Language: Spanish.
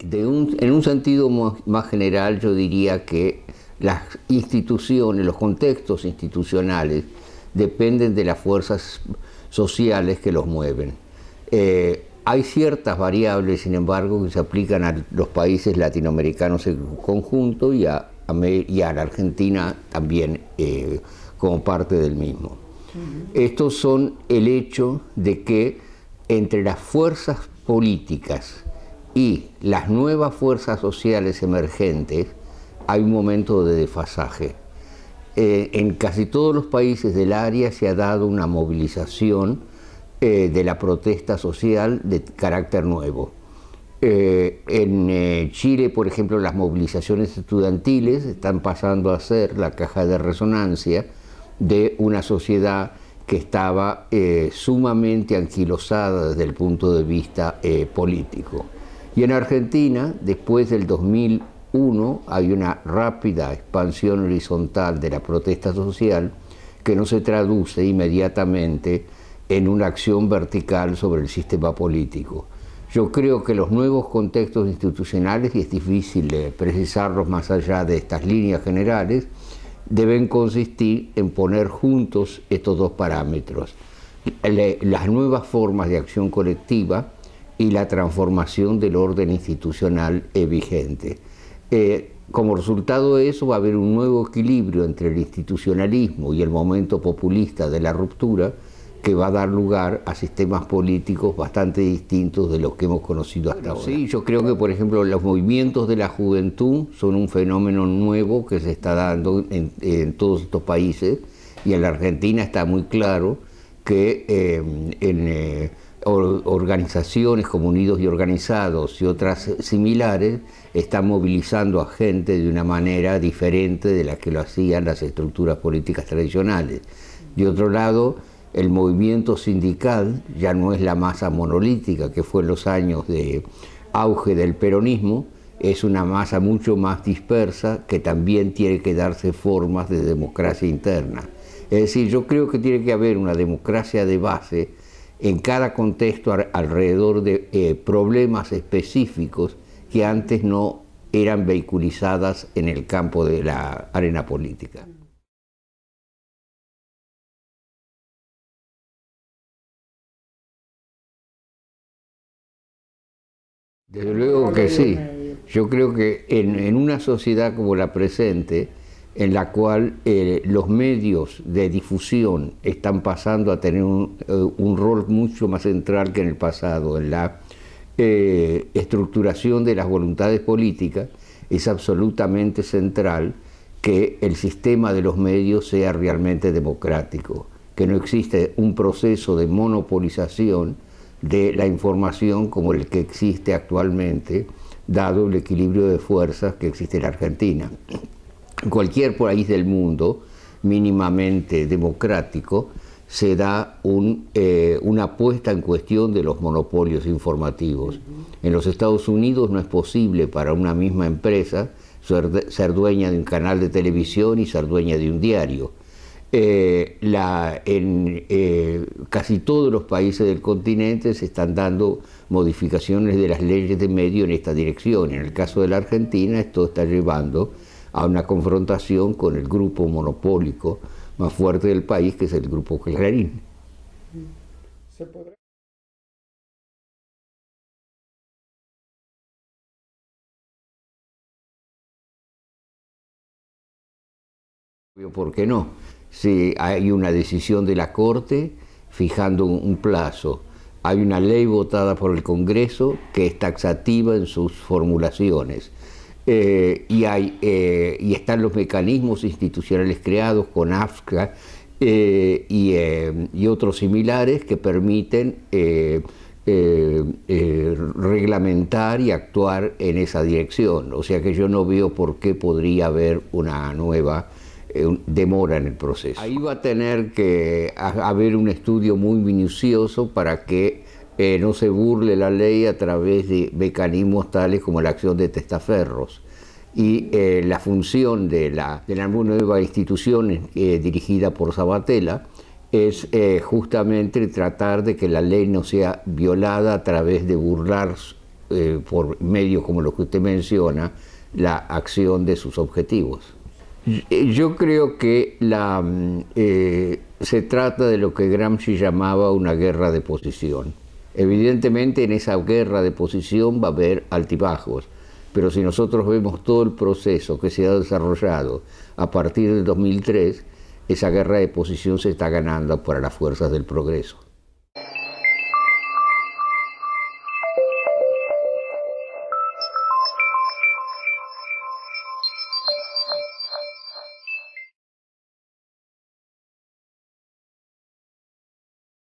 en un sentido más, general yo diría que las instituciones, los contextos institucionales dependen de las fuerzas sociales que los mueven. Eh, hay ciertas variables, sin embargo, que se aplican a los países latinoamericanos en conjunto y a, la Argentina también eh, como parte del mismo. Estos son el hecho de que entre las fuerzas políticas, y las nuevas fuerzas sociales emergentes, hay un momento de desfasaje. Eh, en casi todos los países del área se ha dado una movilización eh, de la protesta social de carácter nuevo. Eh, en Chile, por ejemplo, las movilizaciones estudiantiles están pasando a ser la caja de resonancia de una sociedad que estaba sumamente anquilosada desde el punto de vista político. Y en Argentina, después del 2001, hay una rápida expansión horizontal de la protesta social que no se traduce inmediatamente en una acción vertical sobre el sistema político. Yo creo que los nuevos contextos institucionales, y es difícil eh, precisarlos más allá de estas líneas generales, deben consistir en poner juntos estos dos parámetros. las nuevas formas de acción colectiva, y la transformación del orden institucional vigente. Eh, como resultado de eso va a haber un nuevo equilibrio entre el institucionalismo y el momento populista de la ruptura que va a dar lugar a sistemas políticos bastante distintos de los que hemos conocido hasta ahora. Sí, yo creo que por ejemplo los movimientos de la juventud son un fenómeno nuevo que se está dando en, todos estos países y en la Argentina está muy claro que eh, en... Eh, organizaciones como Unidos y Organizados y otras similares están movilizando a gente de una manera diferente de la que lo hacían las estructuras políticas tradicionales. De otro lado, el movimiento sindical ya no es la masa monolítica que fue en los años de auge del peronismo, es una masa mucho más dispersa que también tiene que darse formas de democracia interna. Es decir, yo creo que tiene que haber una democracia de base en cada contexto alrededor de eh, problemas específicos que antes no eran vehiculizadas en el campo de la arena política. Desde luego que sí. Yo creo que en una sociedad como la presente, en la cual eh, los medios de difusión están pasando a tener eh, un, rol mucho más central que en el pasado, en la eh, estructuración de las voluntades políticas, es absolutamente central que el sistema de los medios sea realmente democrático, que no existe un proceso de monopolización de la información como el que existe actualmente, dado el equilibrio de fuerzas que existe en Argentina cualquier país del mundo mínimamente democrático, se da eh, una puesta en cuestión de los monopolios informativos. En los Estados Unidos no es posible para una misma empresa ser, dueña de un canal de televisión y ser dueña de un diario. Eh, en eh, casi todos los países del continente se están dando modificaciones de las leyes de medio en esta dirección. En el caso de la Argentina esto está llevando a una confrontación con el grupo monopólico más fuerte del país, que es el grupo Clarín. ¿Por qué no? Si hay una decisión de la Corte fijando un, plazo, hay una ley votada por el Congreso que es taxativa en sus formulaciones. Eh, y, hay, eh, y están los mecanismos institucionales creados con AFCA eh, y, y, otros similares que permiten reglamentar y actuar en esa dirección. O sea que yo no veo por qué podría haber una nueva demora en el proceso. Ahí va a tener que haber un estudio muy minucioso para que eh, no se burle la ley a través de mecanismos tales como la acción de testaferros. Y eh, la función de la, nueva institución eh, dirigida por Sabatella es justamente tratar de que la ley no sea violada a través de burlar por medios como los que usted menciona la acción de sus objetivos. Yo creo que la, mm, se trata de lo que Gramsci llamaba una guerra de posición. Evidentemente en esa guerra de posición va a haber altibajos, pero si nosotros vemos todo el proceso que se ha desarrollado a partir del 2003, esa guerra de posición se está ganando para las fuerzas del progreso.